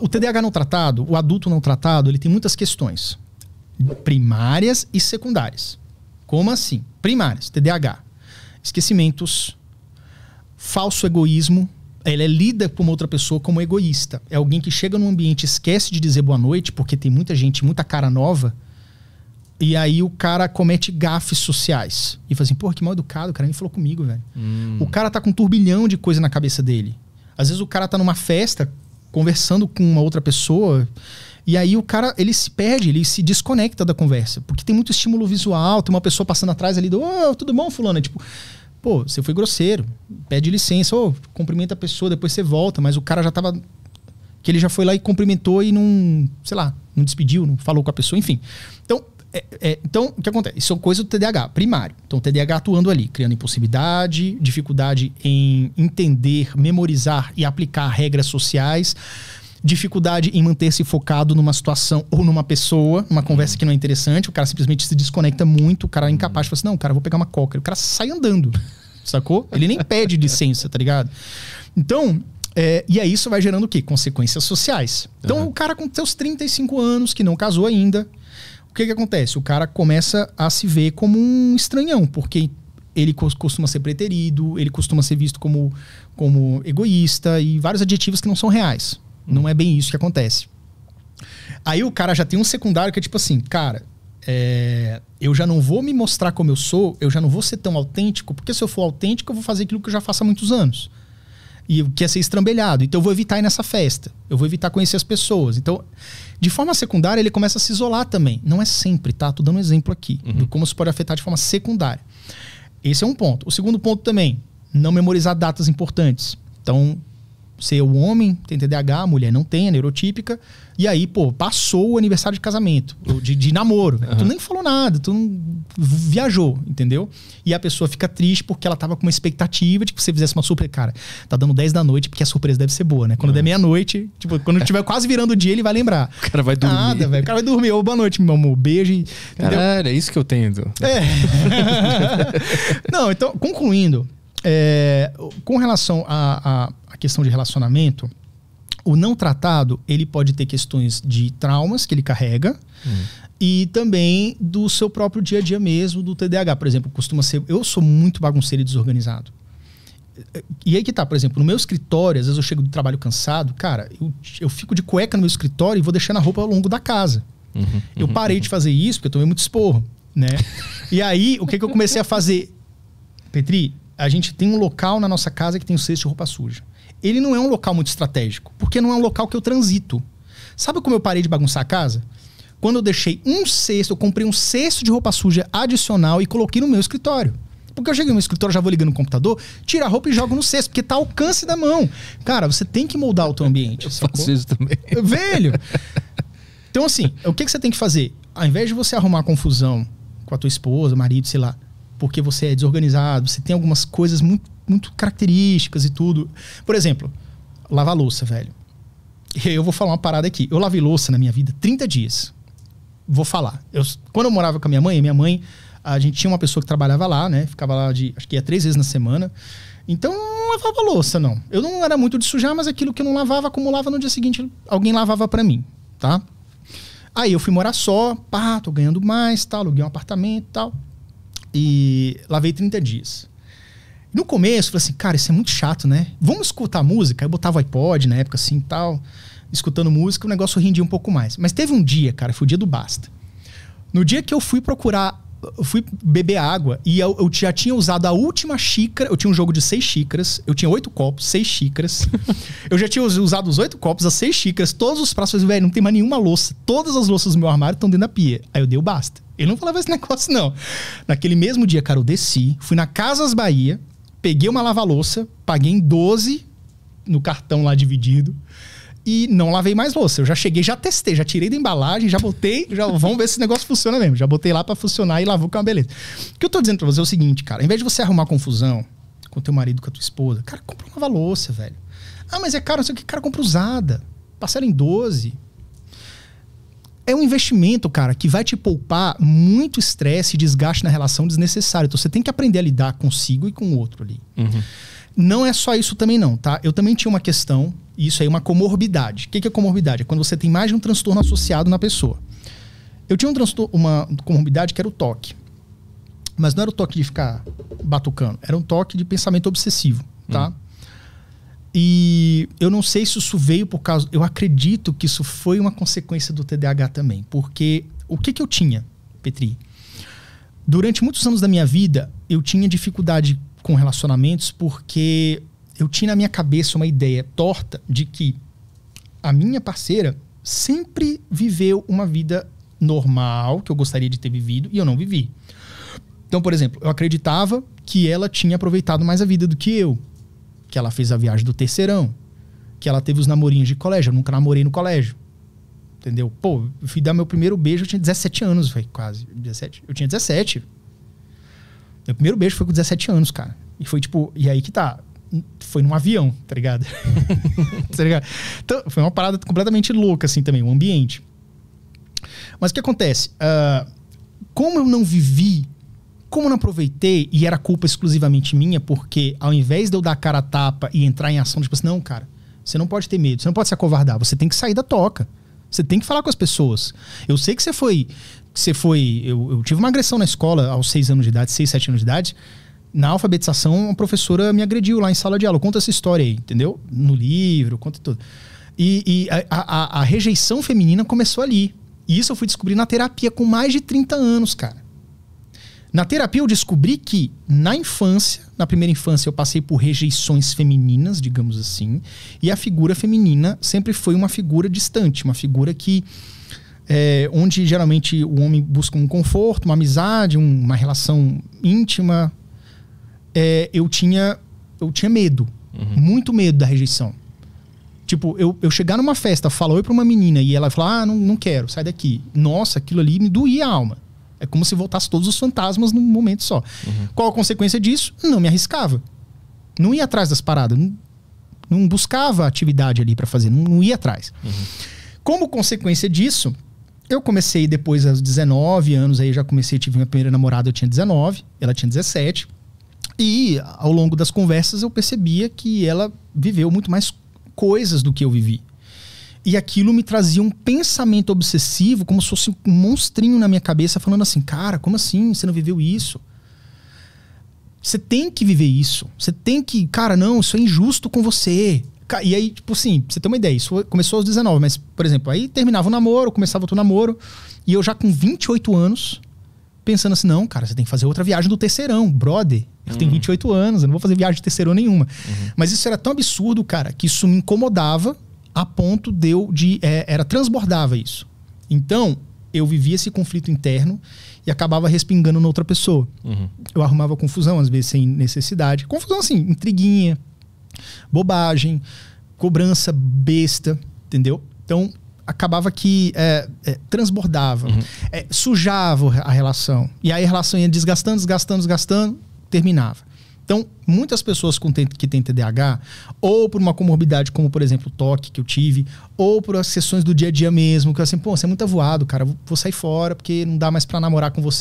o TDAH não tratado, o adulto não tratado, ele tem muitas questões primárias e secundárias. Como assim? Primárias, TDAH, esquecimentos, falso egoísmo, Ele é lida por uma outra pessoa como egoísta. É alguém que chega num ambiente, esquece de dizer boa noite, porque tem muita gente, muita cara nova, e aí o cara comete gafes sociais. E fala assim, porra, que mal educado, o cara nem falou comigo, velho. Hum. O cara tá com um turbilhão de coisa na cabeça dele. Às vezes o cara tá numa festa, conversando com uma outra pessoa. E aí o cara, ele se perde, ele se desconecta da conversa. Porque tem muito estímulo visual, tem uma pessoa passando atrás ali do, oh, tudo bom, fulano? É tipo, pô, você foi grosseiro, pede licença, ou oh, cumprimenta a pessoa, depois você volta, mas o cara já tava. Que ele já foi lá e cumprimentou e não, sei lá, não despediu, não falou com a pessoa, enfim. Então, é, é, então, o que acontece? Isso é é coisa do TDAH primário. Então, o TDAH atuando ali, criando impulsividade, dificuldade em entender, memorizar e aplicar regras sociais, dificuldade em manter-se focado numa situação ou numa pessoa, numa conversa que não é interessante, o cara simplesmente se desconecta muito, o cara é incapaz, fala assim, não, cara, vou pegar uma coca. O cara sai andando, sacou? Ele nem pede licença, tá ligado? Então, é, e aí isso vai gerando o quê? Consequências sociais. Então, uhum. o cara com seus 35 anos, que não casou ainda, o que, que acontece? O cara começa a se ver como um estranhão, porque ele costuma ser preterido, ele costuma ser visto como, como egoísta e vários adjetivos que não são reais. Hum. Não é bem isso que acontece. Aí o cara já tem um secundário que é tipo assim, cara, é, eu já não vou me mostrar como eu sou, eu já não vou ser tão autêntico, porque se eu for autêntico, eu vou fazer aquilo que eu já faço há muitos anos e que é ser estrambelhado. Então eu vou evitar ir nessa festa. Eu vou evitar conhecer as pessoas. Então, de forma secundária, ele começa a se isolar também. Não é sempre, tá? Tô dando um exemplo aqui uhum. de como isso pode afetar de forma secundária. Esse é um ponto. O segundo ponto também, não memorizar datas importantes. Então, ser o homem tem TDAH, a mulher não tem, é neurotípica. E aí, pô, passou o aniversário de casamento, de, de namoro. Uhum. Tu nem falou nada, tu não viajou, entendeu? E a pessoa fica triste porque ela tava com uma expectativa de que você fizesse uma surpresa. Cara, tá dando 10 da noite porque a surpresa deve ser boa, né? Quando uhum. der meia-noite, tipo, quando tiver quase virando o dia, ele vai lembrar. O cara vai dormir. Nada, velho. O cara vai dormir. Ô, boa noite, meu amor. Beijo. Entendeu? Caralho, é isso que eu tento. É. não, então, concluindo. É, com relação a, a questão de relacionamento, o não tratado, ele pode ter questões de traumas que ele carrega uhum. e também do seu próprio dia a dia mesmo, do TDAH. Por exemplo, costuma ser. Eu sou muito bagunceiro e desorganizado. E aí que tá, por exemplo, no meu escritório, às vezes eu chego do trabalho cansado, cara, eu, eu fico de cueca no meu escritório e vou deixando a roupa ao longo da casa. Uhum, eu parei uhum. de fazer isso porque eu tomei muito esporro, né? e aí, o que, que eu comecei a fazer? Petri, a gente tem um local na nossa casa que tem o um cesto de roupa suja ele não é um local muito estratégico, porque não é um local que eu transito. Sabe como eu parei de bagunçar a casa? Quando eu deixei um cesto, eu comprei um cesto de roupa suja adicional e coloquei no meu escritório. Porque eu cheguei no meu escritório, já vou ligando no computador, tira a roupa e jogo no cesto, porque tá ao alcance da mão. Cara, você tem que moldar o teu ambiente. Eu sacou? faço isso também. Velho! Então, assim, o que, que você tem que fazer? Ao invés de você arrumar confusão com a tua esposa, marido, sei lá, porque você é desorganizado, você tem algumas coisas muito muito características e tudo. Por exemplo, lavar louça, velho. Eu vou falar uma parada aqui. Eu lavei louça na minha vida 30 dias. Vou falar. Eu, quando eu morava com a minha mãe, minha mãe, a gente tinha uma pessoa que trabalhava lá, né? Ficava lá de, acho que ia três vezes na semana. Então, não lavava louça, não. Eu não era muito de sujar, mas aquilo que eu não lavava, acumulava no dia seguinte, alguém lavava para mim, tá? Aí eu fui morar só, pá, tô ganhando mais, tal, tá, aluguei um apartamento e tal. E lavei 30 dias. No começo, eu falei assim, cara, isso é muito chato, né? Vamos escutar música? Eu botava iPod na época, assim, tal. Escutando música, o negócio rendia um pouco mais. Mas teve um dia, cara, foi o dia do basta. No dia que eu fui procurar, eu fui beber água e eu, eu, já tinha usado a última xícara. Eu tinha um jogo de seis xícaras, eu tinha oito copos, seis xícaras. eu já tinha usado os oito copos, as seis xícaras, todos os pratos. Velho, não tem mais nenhuma louça. Todas as louças do meu armário estão dentro da pia. Aí eu dei o basta. Ele não falava esse negócio, não. Naquele mesmo dia, cara, eu desci, fui na Casas Bahia, peguei uma lava-louça, paguei em 12 no cartão lá dividido e não lavei mais louça. Eu já cheguei, já testei, já tirei da embalagem, já botei, já vamos ver se esse negócio funciona mesmo. Já botei lá para funcionar e lavou com é uma beleza. O que eu tô dizendo para você é o seguinte, cara, em vez de você arrumar confusão com teu marido, com a tua esposa, cara, compra uma lava-louça, velho. Ah, mas é caro, não sei o que, cara, compra usada. Parcela em 12, é um investimento, cara, que vai te poupar muito estresse e desgaste na relação desnecessário. Então você tem que aprender a lidar consigo e com o outro ali. Uhum. Não é só isso também, não, tá? Eu também tinha uma questão, isso aí, é uma comorbidade. O que é comorbidade? É quando você tem mais de um transtorno associado na pessoa. Eu tinha um uma comorbidade que era o toque. Mas não era o toque de ficar batucando, era um toque de pensamento obsessivo, tá? Uhum. E eu não sei se isso veio por causa. Eu acredito que isso foi uma consequência do TDAH também. Porque o que, que eu tinha, Petri? Durante muitos anos da minha vida, eu tinha dificuldade com relacionamentos porque eu tinha na minha cabeça uma ideia torta de que a minha parceira sempre viveu uma vida normal que eu gostaria de ter vivido e eu não vivi. Então, por exemplo, eu acreditava que ela tinha aproveitado mais a vida do que eu que ela fez a viagem do terceirão, que ela teve os namorinhos de colégio. Eu nunca namorei no colégio. Entendeu? Pô, eu fui dar meu primeiro beijo, eu tinha 17 anos, foi quase. 17? Eu tinha 17. Meu primeiro beijo foi com 17 anos, cara. E foi tipo, e aí que tá. Foi num avião, tá ligado? tá ligado? Então, foi uma parada completamente louca, assim, também, o um ambiente. Mas o que acontece? Uh, como eu não vivi como não aproveitei, e era culpa exclusivamente minha, porque ao invés de eu dar a cara a tapa e entrar em ação, tipo assim, não, cara, você não pode ter medo, você não pode se acovardar, você tem que sair da toca. Você tem que falar com as pessoas. Eu sei que você foi. Você foi. Eu, eu tive uma agressão na escola aos seis anos de idade, seis, sete anos de idade. Na alfabetização, uma professora me agrediu lá em sala de aula. Conta essa história aí, entendeu? No livro, conta tudo. E, e a, a, a, rejeição feminina começou ali. E isso eu fui descobrir na terapia com mais de 30 anos, cara. Na terapia eu descobri que na infância, na primeira infância eu passei por rejeições femininas, digamos assim, e a figura feminina sempre foi uma figura distante, uma figura que é, onde geralmente o homem busca um conforto, uma amizade, um, uma relação íntima. É, eu tinha eu tinha medo, uhum. muito medo da rejeição. Tipo, eu, eu chegar numa festa, falar oi pra uma menina e ela falar, ah, não, não quero, sai daqui. Nossa, aquilo ali me doía a alma. É como se voltasse todos os fantasmas num momento só. Uhum. Qual a consequência disso? Não me arriscava. Não ia atrás das paradas. Não, não buscava atividade ali para fazer. Não, não, ia atrás. Uhum. Como consequência disso, eu comecei depois aos 19 anos. Aí já comecei, tive minha primeira namorada, eu tinha 19. Ela tinha 17. E ao longo das conversas eu percebia que ela viveu muito mais coisas do que eu vivi. E aquilo me trazia um pensamento obsessivo, como se fosse um monstrinho na minha cabeça, falando assim: cara, como assim? Você não viveu isso? Você tem que viver isso. Você tem que. Cara, não, isso é injusto com você. E aí, tipo assim, você tem uma ideia, isso começou aos 19, mas, por exemplo, aí terminava o namoro, começava outro namoro, e eu já com 28 anos, pensando assim, não, cara, você tem que fazer outra viagem do terceirão, brother. Eu hum. tenho 28 uhum. anos, eu não vou fazer viagem de terceirão nenhuma. Uhum. Mas isso era tão absurdo, cara, que isso me incomodava, a ponto deu de. É, era transbordava isso. Então, eu vivia esse conflito interno e acabava respingando na outra pessoa. Uhum. Eu arrumava confusão, às vezes sem necessidade. Confusão assim, intriguinha, bobagem, cobrança besta, entendeu? Então, acabava que é, é, transbordava, uhum. é, sujava a relação. E aí a relação ia desgastando, desgastando, desgastando, terminava. Então, muitas pessoas com, que têm TDAH, ou por uma comorbidade como, por exemplo, o toque que eu tive, ou por as sessões do dia a dia mesmo, que eu assim, pô, você é muito avoado, cara, vou, vou sair fora porque não dá mais para namorar com você.